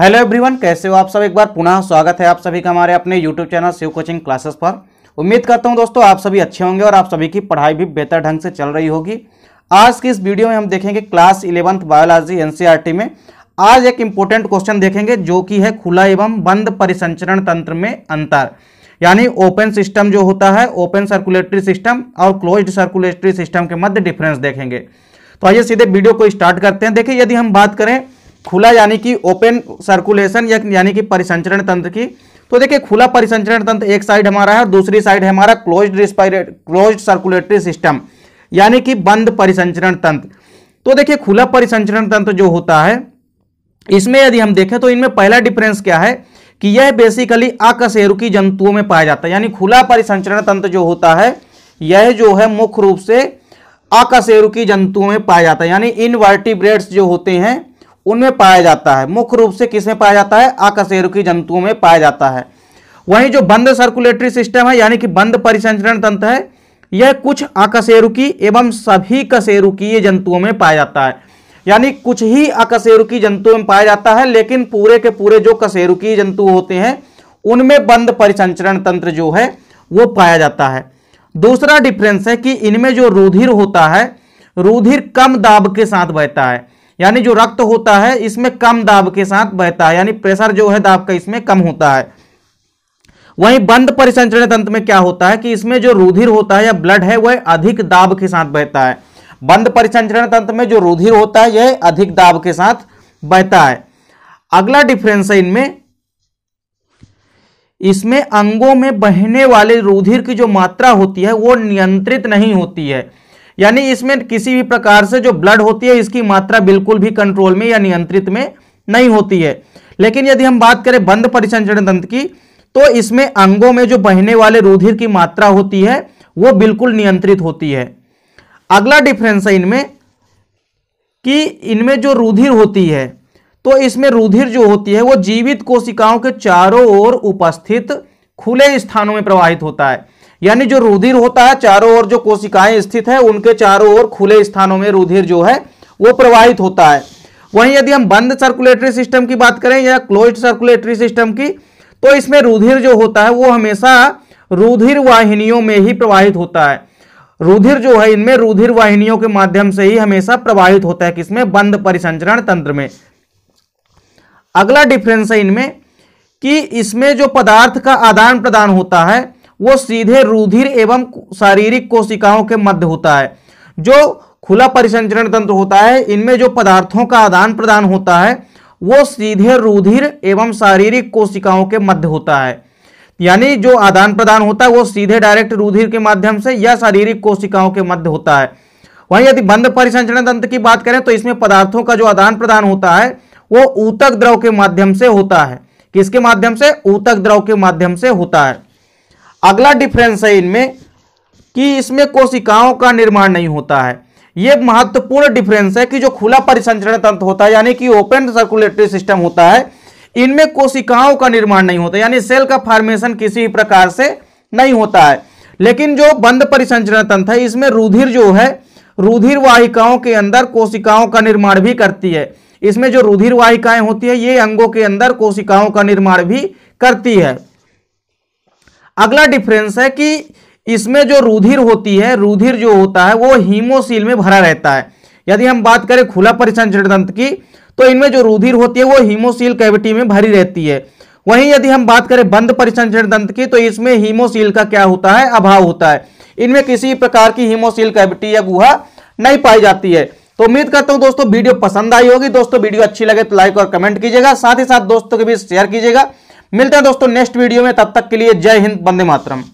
hello everyone कैसे हो आप सब एक बार पुनः स्वागत है आप सभी का हमारे अपने YouTube channel Shiv coaching classes पर उम्मीद करता हूं दोस्तों आप सभी अच्छे होंगे और आप सभी की पढ़ाई भी बेहतर ढंग से चल रही होगी आज की इस वीडियो में हम देखेंगे क्लास इलेवंथ बायोलॉजी एन में आज एक इम्पोर्टेंट क्वेश्चन देखेंगे जो कि है खुला एवं बंद परिसंचरण तंत्र में अंतर यानी ओपन सिस्टम जो होता है ओपन सर्कुलेटरी सिस्टम और क्लोज्ड सर्कुलेटरी सिस्टम के मध्य डिफरेंस देखेंगे तो आइए सीधे वीडियो को स्टार्ट करते हैं देखिए यदि हम बात करें खुला यानी कि ओपन सर्कुलेशन यानी कि परिसंचरण तंत्र की तो देखिए खुला परिसंचरण तंत्र एक साइड हमारा है और दूसरी साइड है हमारा close respirate close circulatory system यानी कि बंद परिसंचरण तंत्र तो देखिए खुला परिसंचरण तंत्र जो होता है इसमें यदि हम देखें तो इनमें पहला डिफरेंस क्या है कि यह बेसिकली अकशेरुकी जंतुओं में पाया जाता है यानी खुला परिसंचरण तंत्र जो होता है यह जो है मुख्य रूप से अकशेरुकी जंतुओं में पाया जाता है यानी इनवर्टिब्रेट्स जो होते हैं उनमें पाया जाता है मुख्य रूप से किसमें पाया जाता है आकाशेरुकी जंतुओं में पाया जाता है वहीं जो बंद सर्कुलेटरी सिस्टम है यानी कि बंद परिसंचरण तंत्र है यह कुछ आकाशेरुकी एवं सभी कशेरुकीय जंतुओं में पाया जाता है यानी कुछ ही अकशेरुकी जंतुओं में पाया जाता है लेकिन पूरे के पूरे जो कशेरुकी जंतु होते हैं उनमें बंद परिसंचरण तंत्र जो है वो पाया जाता है दूसरा डिफरेंस है कि इनमें जो रुधिर होता है रुधिर कम दाब के साथ बहता है यानी जो रक्त होता है इसमें कम दाब के साथ बहता है यानी प्रेशर जो है दाब का इसमें कम होता है वहीं बंद परिसंचरण तंत्र में क्या होता है कि इसमें जो रुधिर होता है या ब्लड है वह अधिक दाब के साथ बहता है बंद परिसंचरण तंत्र में जो रुधिर होता है यह अधिक दाब के साथ बहता है अगला डिफरेंस है इनमें इसमें अंगों में बहने वाले रुधिर की जो मात्रा होती है वो नियंत्रित नहीं होती है यानी इसमें किसी भी प्रकार से जो ब्लड होती है इसकी मात्रा बिल्कुल भी कंट्रोल में या नियंत्रित में नहीं होती है लेकिन यदि हम बात करें बंद परिसंचरण तंत्र की तो इसमें अंगों में जो बहने वाले रुधिर की मात्रा होती है वो बिल्कुल नियंत्रित होती है अगला डिफरेंस है इनमें कि इनमें जो रुधिर होती है तो इसमें रुधिर जो होती है वो जीवित कोशिकाओं के चारों ओर उपस्थित खुले स्थानों में प्रवाहित होता है यानी जो रुधिर होता है चारों ओर जो कोशिकाएं स्थित है उनके चारों ओर खुले स्थानों में रुधिर जो है वो प्रवाहित होता है वहीं यदि हम बंद सर्कुलेटरी सिस्टम की बात करें या क्लोज सर्कुलेटरी सिस्टम की तो इसमें रुधिर जो होता है वो हमेशा रुधिर वाहिनियों में ही प्रवाहित होता है रुधिर जो है इनमें रुधिर वाहिनियों के माध्यम से ही हमेशा प्रवाहित होता है किसमें बंद परिसंचरण तंत्र में अगला डिफरेंस है इनमें कि इसमें जो पदार्थ का आदान प्रदान होता है वो सीधे रुधिर एवं शारीरिक कोशिकाओं के मध्य होता है जो खुला परिसंचरण तंत्र होता है इनमें जो पदार्थों का आदान प्रदान होता है वो सीधे रुधिर एवं शारीरिक कोशिकाओं के मध्य होता है यानी जो आदान प्रदान होता है वो सीधे डायरेक्ट रुधिर के माध्यम से या शारीरिक कोशिकाओं के मध्य होता है वहीं यदि बंद परिसंचरण तंत्र की बात करें तो इसमें पदार्थों का जो आदान प्रदान होता है वो ऊतक द्रव के माध्यम से होता है किसके माध्यम से ऊतक द्रव के माध्यम से होता है अगला डिफरेंस है इनमें कि इसमें कोशिकाओं का निर्माण नहीं होता है यह महत्वपूर्ण डिफरेंस है कि जो खुला परिसंचरण तंत्र होता है यानी कि ओपन सर्कुलेटरी सिस्टम होता है इनमें कोशिकाओं का निर्माण नहीं होता यानी सेल का फॉर्मेशन किसी भी प्रकार से नहीं होता है लेकिन जो बंद परिसंचरण तंत्र है इसमें रुधिर जो है रुधिर वाहिकाओं के अंदर कोशिकाओं का निर्माण भी करती है इसमें जो रुधिर वाहिकाएं होती है ये अंगों के अंदर कोशिकाओं का निर्माण भी करती है अगला डिफरेंस है कि इसमें जो रुधिर होती है रुधिर जो होता है वो हीमोसील में भरा रहता है यदि हम बात करें खुला परिसंचरण तंत्र की तो इनमें जो रुधिर होती है वो हीमोसील कैविटी में भरी रहती है वहीं यदि हम बात करें बंद परिसंचरण तंत्र की तो इसमें हीमोसील का क्या होता है अभाव होता है इनमें किसी प्रकार की हीमोसील कैविटी या गुहा नहीं पाई जाती है तो उम्मीद करता हूं दोस्तों वीडियो पसंद आई होगी दोस्तों वीडियो अच्छी लगे तो लाइक और कमेंट कीजिएगा साथ ही साथ दोस्तों के बीच शेयर कीजिएगा मिलते हैं दोस्तों नेक्स्ट वीडियो में तब तक के लिए जय हिंद बंदे मातरम